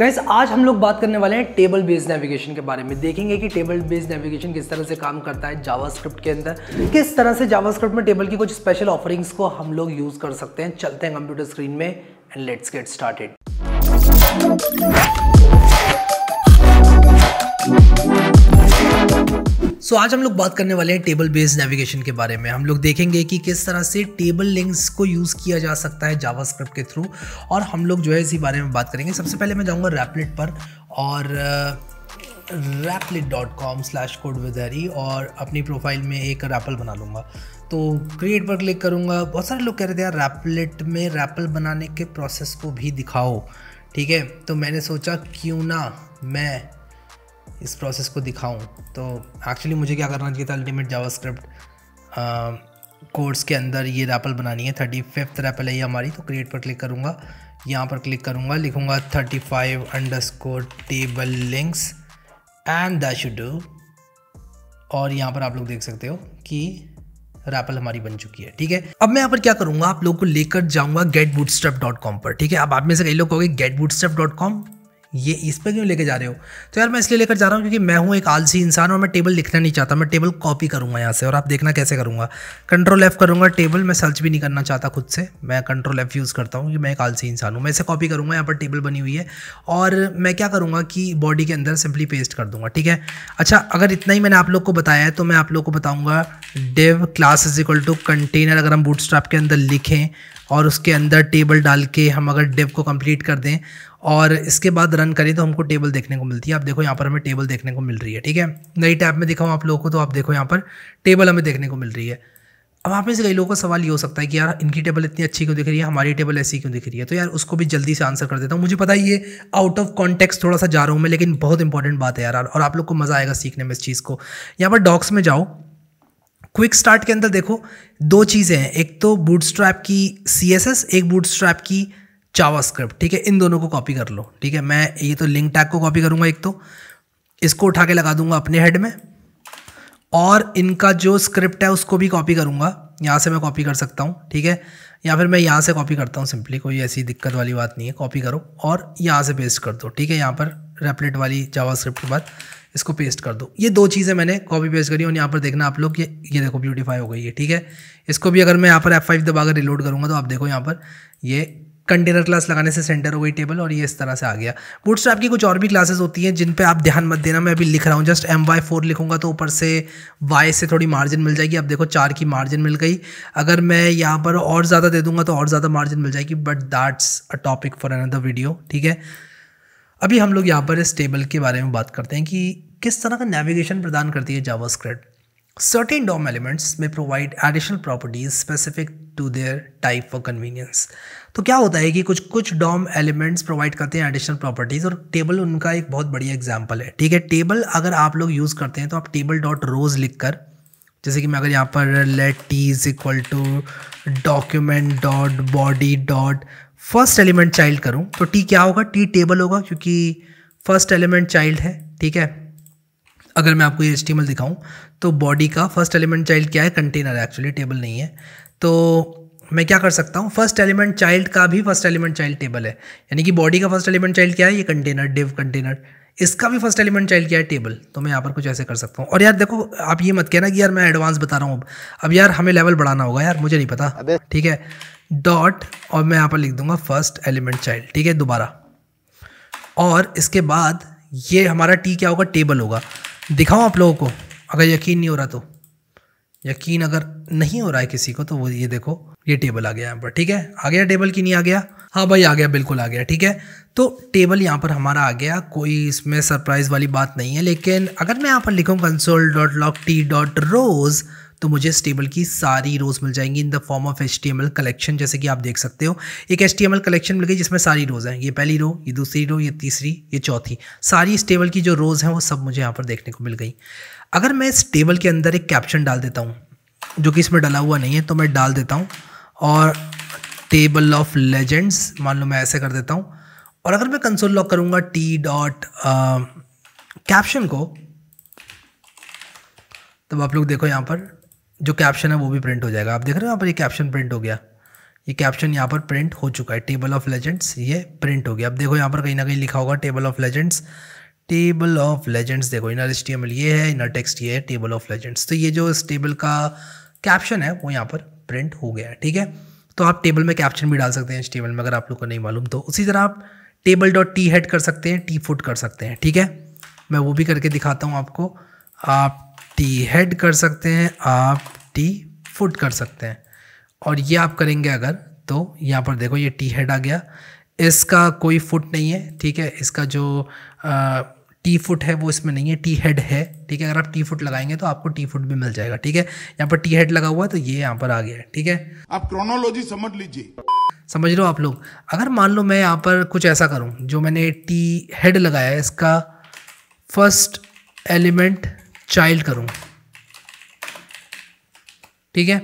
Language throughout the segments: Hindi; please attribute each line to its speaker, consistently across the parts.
Speaker 1: गैस आज हम लोग बात करने वाले हैं टेबल बेस्ड नेविगेशन के बारे में देखेंगे कि टेबल बेस्ड नेविगेशन किस तरह से काम करता है जावास्क्रिप्ट के अंदर किस तरह से जावास्क्रिप्ट में टेबल की कुछ स्पेशल ऑफरिंग्स को हम लोग यूज़ कर सकते हैं चलते हैं कंप्यूटर स्क्रीन में and let's get started so so, आज हम लोग बात करने वाले हैं टेबल बेस्ड नेविगेशन के बारे में हम लोग देखेंगे कि किस तरह से टेबल लिंक्स को यूज़ किया जा सकता है जावास्क्रिप्ट के थ्रू और हम लोग जो है इसी बारे में बात करेंगे सबसे पहले मैं जाऊँगा रैपलेट पर और Replit dot com slash code with Harry और अपनी प्रोफाइल में एक रैपल बना लूँगा तो क्रिएट पर क्लिक करूँगा बहुत सारे लोग कह रहे थे यार रैपलेट में रैपल बनाने के प्रोसेस को भी दिखाओ ठीक है तो मैंने सोचा क्यों ना मैं इस प्रोसेस को दिखाऊं तो एक्चुअली मुझे क्या करना चाहिए था अल्टीमेट जावास्क्रिप्ट कोर्स के अंदर ये रैपल बनानी है थर्टी फिफ्थ रैपल है ये हमारी तो क्रिएट पर क्लिक करूँगा यहाँ पर क्लिक करूँगा लिखूँगा thirty five underscore table links and that should do और यहाँ पर आप लोग देख सकते हो कि रैपल हमारी बन चुकी है ठीक है अब मैं यहाँ पर क्या करूँगा आप लोग को लेकर जाऊँगा गेट पर ठीक है अब आप में से कई लोग कहोगे गेट ये इस पर क्यों लेके जा रहे हो तो यार मैं इसलिए लेकर जा रहा हूँ क्योंकि मैं हूँ एक आलसी इंसान और मैं टेबल लिखना नहीं चाहता मैं टेबल कॉपी करूँगा यहाँ से और आप देखना कैसे करूँगा कंट्रोल एफ़ करूँगा टेबल मैं सर्च भी नहीं करना चाहता खुद से मैं कंट्रोल एफ़ यूज़ करता हूँ कि मैं एक आलसी इंसान हूँ मैं इसे कॉपी करूँगा यहाँ पर टेबल बनी हुई है और मैं क्या करूँगा कि बॉडी के अंदर सिंपली पेस्ट कर दूँगा ठीक है अच्छा अगर इतना ही मैंने आप लोग को बताया है तो मैं आप लोग को बताऊँगा div class is equal to container अगर हम बूट के अंदर लिखें और उसके अंदर टेबल डाल के हम अगर डेव को कंप्लीट कर दें और इसके बाद रन करें तो हमको टेबल देखने को मिलती है आप देखो यहाँ पर हमें टेबल देखने को मिल रही है ठीक है नई टैब में दिखाऊँ आप लोगों को तो आप देखो यहाँ पर टेबल हमें देखने को मिल रही है अब आप में से कई लोगों का सवाल ये हो सकता है कि यार इनकी टेबल इतनी अच्छी क्यों दिख रही है हमारी टेबल ऐसी क्यों दिख रही है तो यार उसको भी जल्दी से आंसर कर देता हूँ मुझे पता है ये आउट ऑफ कॉन्टेक्स थोड़ा सा जा रहा हूँ मैं लेकिन बहुत इंपॉर्टेंट बात है यार और आप लोग को मज़ा आएगा सीखने में इस चीज़ को यहाँ पर डॉक्स में जाओ क्विक स्टार्ट के अंदर देखो दो चीज़ें हैं एक तो बूट की सी एक बूट की जावास्क्रिप्ट ठीक है इन दोनों को कॉपी कर लो ठीक है मैं ये तो लिंक टैग को कॉपी करूँगा एक तो इसको उठा के लगा दूंगा अपने हेड में और इनका जो स्क्रिप्ट है उसको भी कॉपी करूँगा यहाँ से मैं कॉपी कर सकता हूँ ठीक है या फिर मैं यहाँ से कॉपी करता हूँ सिंपली कोई ऐसी दिक्कत वाली बात नहीं है कॉपी करो और यहाँ से पेस्ट कर दो ठीक है यहाँ पर रेपलेट वाली जावा स्क्रिप्ट के बाद इसको पेस्ट कर दो ये दो चीज़ें मैंने कॉपी पेस्ट करी और यहाँ पर देखना आप लोग ये ये देखो ब्यूटीफाई हो गई है ठीक है इसको भी अगर मैं यहाँ पर एफ फाइव दबाकर रिलोड करूँगा तो आप देखो यहाँ पर ये कंटेनर क्लास लगाने से सेंटर हो गई टेबल और ये इस तरह से आ गया बुट्स की कुछ और भी क्लासेस होती हैं जिन पे आप ध्यान मत देना मैं अभी लिख रहा हूँ जस्ट एम वाई फोर लिखूंगा तो ऊपर से वाई से थोड़ी मार्जिन मिल जाएगी अब देखो चार की मार्जिन मिल गई अगर मैं यहाँ पर और ज़्यादा दे दूंगा तो और ज़्यादा मार्जिन मिल जाएगी but that's a topic for another video ठीक है अभी हम लोग यहाँ पर इस टेबल के बारे में बात करते हैं कि किस तरह का नेविगेशन प्रदान करती है जावा सर्टेन डॉम एलिमेंट्स में provide additional properties specific to their type for convenience. तो क्या होता है कि कुछ कुछ डॉम एलिमेंट्स प्रोवाइड करते हैं एडिशनल प्रॉपर्टीज़ और टेबल उनका एक बहुत बढ़िया एग्जाम्पल है ठीक है टेबल अगर आप लोग यूज़ करते हैं तो आप टेबल डॉट रोज़ लिख कर जैसे कि मैं अगर यहाँ पर let T is equal to document dot body dot first element child करूँ तो टी क्या होगा टी टेबल होगा क्योंकि फर्स्ट एलिमेंट चाइल्ड है ठीक है अगर मैं आपको ये एस्टीमल दिखाऊं तो बॉडी का फर्स्ट एलिमेंट चाइल्ड क्या है कंटेनर है एक्चुअली टेबल नहीं है तो मैं क्या कर सकता हूँ फर्स्ट एलिमेंट चाइल्ड का भी फर्स्ट एलिमेंट चाइल्ड टेबल है यानी कि बॉडी का फर्स्ट एलिमेंट चाइल्ड क्या है ये कंटेनर डिव कंटेनर इसका भी फर्स्ट एलिमेंट चाइल्ड क्या है टेबल तो मैं यहाँ पर कुछ ऐसे कर सकता हूँ और यार देखो आप ये मत कहना कि यार मैं एडवांस बता रहा हूँ अब अब यार हमें लेवल बढ़ाना होगा यार मुझे नहीं पता ठीक है डॉट और मैं यहाँ पर लिख दूंगा फर्स्ट एलिमेंट चाइल्ड ठीक है दोबारा और इसके बाद ये हमारा टी क्या होगा टेबल होगा दिखाऊँ आप लोगों को अगर यकीन नहीं हो रहा तो यकीन अगर नहीं हो रहा है किसी को तो वो ये देखो ये टेबल आ गया यहाँ पर ठीक है आ गया टेबल कि नहीं आ गया हाँ भाई आ गया बिल्कुल आ गया ठीक है तो टेबल यहाँ पर हमारा आ गया कोई इसमें सरप्राइज़ वाली बात नहीं है लेकिन अगर मैं यहाँ पर लिखूँ console dot log T dot rows तो मुझे इस टेबल की सारी रोज़ मिल जाएंगी in the form of H collection जैसे कि आप देख सकते हो एक एच कलेक्शन मिल गई जिसमें सारी रोज़ हैं ये पहली रो ये दूसरी रो ये तीसरी ये चौथी सारी इस टेबल की जो रोज़ हैं वो सब मुझे यहाँ पर देखने को मिल गई अगर मैं इस टेबल के अंदर एक कैप्शन डाल देता हूँ जो कि इसमें डला हुआ नहीं है तो मैं डाल देता हूँ और टेबल ऑफ लेजेंड्स मान लो मैं ऐसे कर देता हूँ और अगर मैं कंसोल लॉक करूँगा टी डॉट कैप्शन को तब आप लोग देखो यहाँ पर जो कैप्शन है वो भी प्रिंट हो जाएगा आप देख रहे हो यहाँ पर ये कैप्शन प्रिंट हो गया ये कैप्शन यहाँ पर प्रिंट हो चुका है टेबल ऑफ लेजेंड्स ये प्रिंट हो गया अब देखो यहाँ पर कहीं ना कहीं लिखा होगा table of legends table of legends देखो इनर एच ये है इनर टेक्स्ट ये है टेबल ऑफ लेजेंड्स तो ये जो इस टेबल का कैप्शन है वो यहाँ पर प्रिंट हो गया है ठीक है तो आप टेबल में कैप्शन भी डाल सकते हैं इस टेबल में अगर आप लोग को नहीं मालूम तो उसी तरह आप टेबल डॉट टी हेड कर सकते हैं टी फुट कर सकते हैं ठीक है मैं वो भी करके दिखाता हूँ आपको आप टी हेड कर सकते हैं आप टी फुट कर सकते हैं और ये आप करेंगे अगर तो यहाँ पर देखो ये टी हेड आ गया इसका कोई फुट नहीं है ठीक है इसका जो आ, टी फुट है वो इसमें नहीं है टी हेड है ठीक है अगर आप टी फुट लगाएंगे तो आपको टी फुट भी मिल जाएगा ठीक है यहाँ पर टी हेड लगा हुआ है तो ये यहाँ पर आ गया है ठीक है आप क्रोनोलॉजी समझ लीजिए समझ लो आप लोग अगर मान लो मैं यहाँ पर कुछ ऐसा करूँ जो मैंने टी हेड लगाया है इसका फर्स्ट एलिमेंट चाइल्ड करूँ ठीक है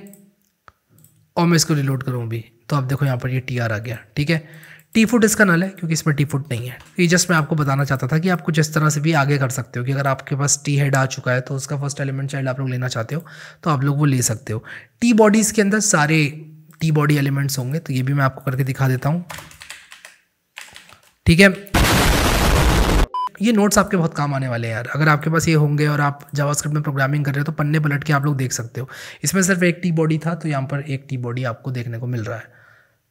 Speaker 1: और मैं इसको रिलोड करूँ अभी तो आप देखो यहाँ पर ये टी आर आ गया ठीक है टी फुट इसका नल है क्योंकि इसमें टी फुट नहीं है तो ये जस्ट मैं आपको बताना चाहता था कि आप कुछ इस तरह से भी आगे कर सकते हो कि अगर आपके पास टी हेड आ चुका है तो उसका फर्स्ट एलिमेंट चाइल्ड आप लोग लेना चाहते हो तो आप लोग वो ले सकते हो टी बॉडीज़ के अंदर सारे टी बॉडी एलिमेंट्स होंगे तो ये भी मैं आपको करके दिखा देता हूँ ठीक है ये नोट्स आपके बहुत काम आने वाले हैं यार अगर आपके पास ये होंगे और आप जावास्क्रिप्ट में प्रोग्रामिंग कर रहे हो तो पन्ने पलट के आप लोग देख सकते हो इसमें सिर्फ एक टी बॉडी था तो यहाँ पर एक टी बॉडी आपको देखने को मिल रहा है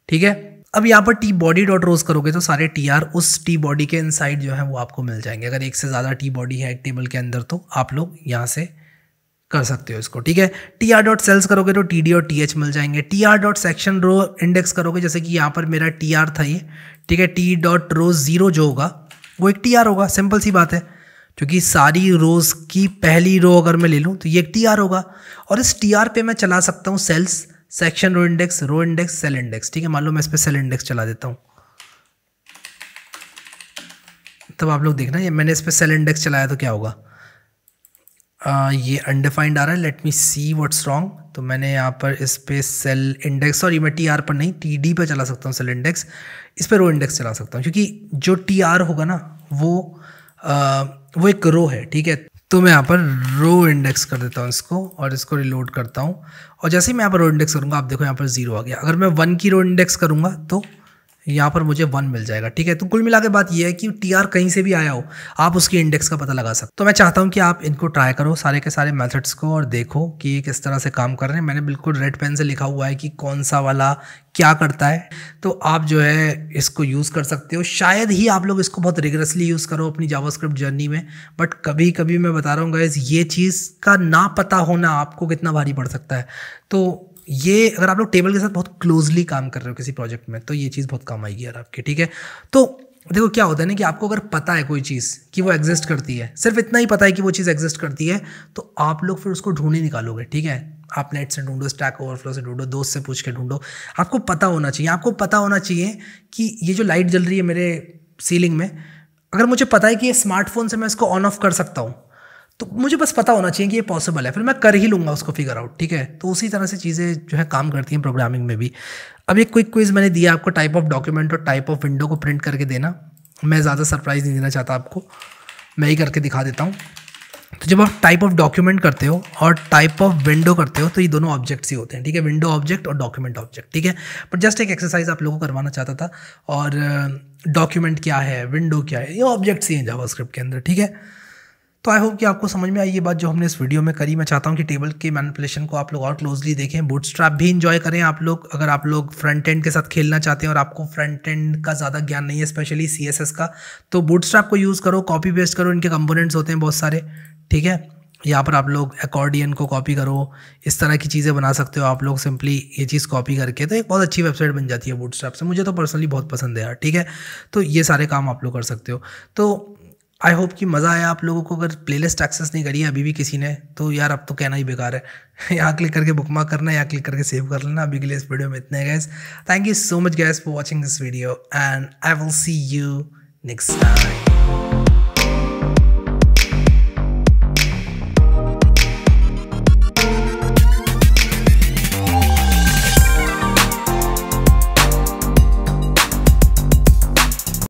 Speaker 1: ठीक है अब यहाँ पर टी बॉडी डॉट रोज करोगे तो सारे टी आर उस टी बॉडी के इनसाइड जो है वो आपको मिल जाएंगे अगर एक से ज़्यादा टी बॉडी है एक टेबल के अंदर तो आप लोग यहाँ से कर सकते हो इसको ठीक है टी आर डॉट सेल्स करोगे तो टी डी और टी एच मिल जाएंगे T R dot section row index करोगे जैसे कि यहाँ पर मेरा टी आर था ये ठीक है टी डॉट रो ज़ीरो जो होगा वो एक टी आर होगा सिंपल सी बात है क्योंकि सारी रोज़ की पहली रो अगर मैं ले लूँ तो ये एक टी आर होगा और इस टी आर पे मैं चला सकता हूँ cells section row index row index cell index ठीक है मान लो मैं इस पर सेल इंडेक्स चला देता हूँ तब आप लोग देखना ये मैंने इस पर सेल इंडेक्स चलाया तो क्या होगा ये अनडिफाइंड आ रहा है let me see what's wrong तो मैंने यहाँ पर इस पर सेल इंडेक्स और ये मैं टी आर पर नहीं टी डी पर चला सकता हूँ सेल इंडेक्स इस पर रो इंडेक्स चला सकता हूँ क्योंकि जो टी आर होगा ना वो आ, वो एक रो है ठीक है तो मैं यहाँ पर रो इंडेक्स कर देता हूँ इसको और इसको रिलोड करता हूँ और जैसे ही मैं यहाँ पर रो इंडेक्स करूँगा आप देखो यहाँ पर जीरो आ गया अगर मैं वन की रो इंडेक्स करूँगा तो यहाँ पर मुझे वन मिल जाएगा ठीक है तो कुल मिला के बात यह है कि टी आर कहीं से भी आया हो आप उसकी इंडेक्स का पता लगा सकते तो मैं चाहता हूँ कि आप इनको ट्राई करो सारे के सारे मेथड्स को और देखो कि ये किस तरह से काम कर रहे हैं मैंने बिल्कुल रेड पेन से लिखा हुआ है कि कौन सा वाला क्या करता है तो आप जो है इसको यूज़ कर सकते हो शायद ही आप लोग इसको बहुत रिगरसली यूज़ करो अपनी जावास्क्रिप्ट जर्नी में बट कभी कभी मैं बता रहा हूँ गाइज ये चीज़ का ना पता होना आपको कितना भारी पड़ सकता है तो ये अगर आप लोग टेबल के साथ बहुत क्लोजली काम कर रहे हो किसी प्रोजेक्ट में तो ये चीज़ बहुत काम आएगी यार आपकी ठीक है तो देखो क्या होता है ना कि आपको अगर पता है कोई चीज़ कि वो एग्जिस्ट करती है सिर्फ इतना ही पता है कि वो चीज़ एग्जिस्ट करती है तो आप लोग फिर उसको ही निकालोगे ठीक है आप नेट से ढूंढो स्टैक ओवरफ्लो से ढूंढो दोस्त से पूछ के ढूंढो आपको पता होना चाहिए आपको पता होना चाहिए कि ये जो लाइट जल रही है मेरे सीलिंग में अगर मुझे पता है कि ये स्मार्टफोन से मैं इसको ऑन ऑफ कर सकता हूँ तो मुझे बस पता होना चाहिए कि ये पॉसिबल है फिर मैं कर ही लूँगा उसको फिगर आउट ठीक है तो उसी तरह से चीज़ें जो है काम करती हैं प्रोग्रामिंग में भी अब एक क्विक क्विज मैंने दिया आपको टाइप ऑफ डॉक्यूमेंट और टाइप ऑफ विंडो को प्रिंट करके देना मैं ज़्यादा सरप्राइज़ नहीं देना चाहता आपको मैं ही करके दिखा देता हूँ तो जब आप टाइप ऑफ डॉक्यूमेंट करते हो और टाइप ऑफ विंडो करते हो तो ये दोनों ऑब्जेक्ट्स ही होते हैं ठीक है विंडो ऑब्जेक्ट और डॉक्यूमेंट ऑब्जेक्ट ठीक है बट जस्ट एक एक्सरसाइज आप लोगों को करवाना चाहता था और डॉक्यूमेंट uh, क्या है विंडो क्या है ये ऑब्जेक्ट्स ही हैं जावास्क्रिप्ट के अंदर ठीक है तो आई होप कि आपको समझ में आई ये बात जो हमने इस वीडियो में करी मैं चाहता हूँ कि टेबल के मैनिपुलेशन को आप लोग और क्लोजली देखें बूटस्ट्रैप भी इंजॉय करें आप लोग अगर आप लोग फ्रंट एंड के साथ खेलना चाहते हैं और आपको फ्रंट एंड का ज़्यादा ज्ञान नहीं है स्पेशली सी का तो बूटस्ट्रैप को यूज़ करो कॉपी पेस्ट करो इनके कंपोनेंट्स होते हैं बहुत सारे ठीक है यहाँ पर आप लोग अकॉर्डियन को कॉपी करो इस तरह की चीज़ें बना सकते हो आप लोग सिंपली ये चीज़ कॉपी करके तो एक बहुत अच्छी वेबसाइट बन जाती है बूट से मुझे तो पर्सनली बहुत पसंद है यार ठीक है तो ये सारे काम आप लोग कर सकते हो तो आई होप कि मज़ा आया आप लोगों को अगर प्लेलिस्ट एक्सेस नहीं करी है अभी भी किसी ने तो यार अब तो कहना ही बेकार है यहाँ क्लिक करके बुक मार्क करना है यहाँ क्लिक करके सेव कर लेना अभी के लिए इस वीडियो में इतने guys thank you so much guys for watching this video and I will see you next time